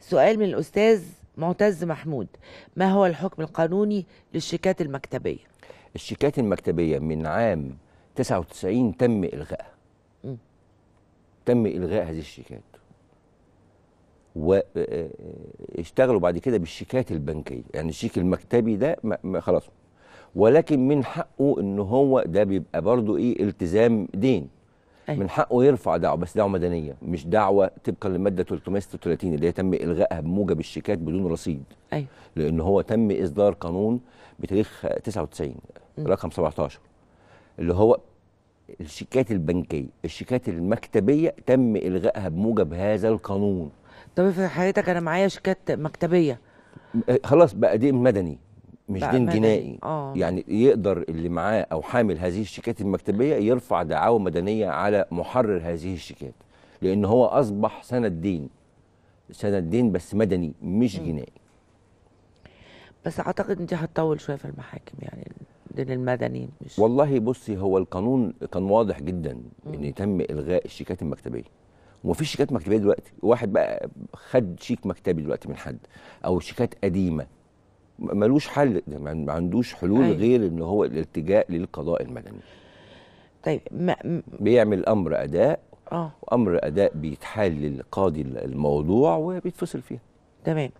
سؤال من الأستاذ معتز محمود ما هو الحكم القانوني للشيكات المكتبية؟ الشيكات المكتبية من عام 99 تم إلغائها تم إلغاء هذه الشيكات واشتغلوا آه، آه، بعد كده بالشيكات البنكية يعني الشيك المكتبي ده خلاص ولكن من حقه ان هو ده بيبقى برضه ايه التزام دين أيه. من حقه يرفع دعوه بس دعوه مدنيه مش دعوه طبقا للماده 336 اللي هي تم الغائها بموجب الشيكات بدون رصيد ايوه لان هو تم اصدار قانون بتاريخ 99 م. رقم 17 اللي هو الشيكات البنكيه الشيكات المكتبيه تم الغائها بموجب هذا القانون طب في حياتك انا معايا شيكات مكتبيه خلاص بقى دي مدني مش دين جنائي آه. يعني يقدر اللي معاه او حامل هذه الشيكات المكتبيه يرفع دعاوى مدنيه على محرر هذه الشيكات لان هو اصبح سند دين سند دين بس مدني مش م. جنائي بس اعتقد انت هتطول شويه في المحاكم يعني الدين المدني مش والله بصي هو القانون كان واضح جدا ان تم الغاء الشيكات المكتبيه ومفيش شيكات مكتبيه دلوقتي واحد بقى خد شيك مكتبي دلوقتي من حد او شيكات قديمه ملوش حل ما عندوش حلول أيوة. غير ان هو الالتجاء للقضاء المدني طيب ما بيعمل امر اداء اه وامر اداء بيتحال للقاضي الموضوع وبيتفصل فيها تمام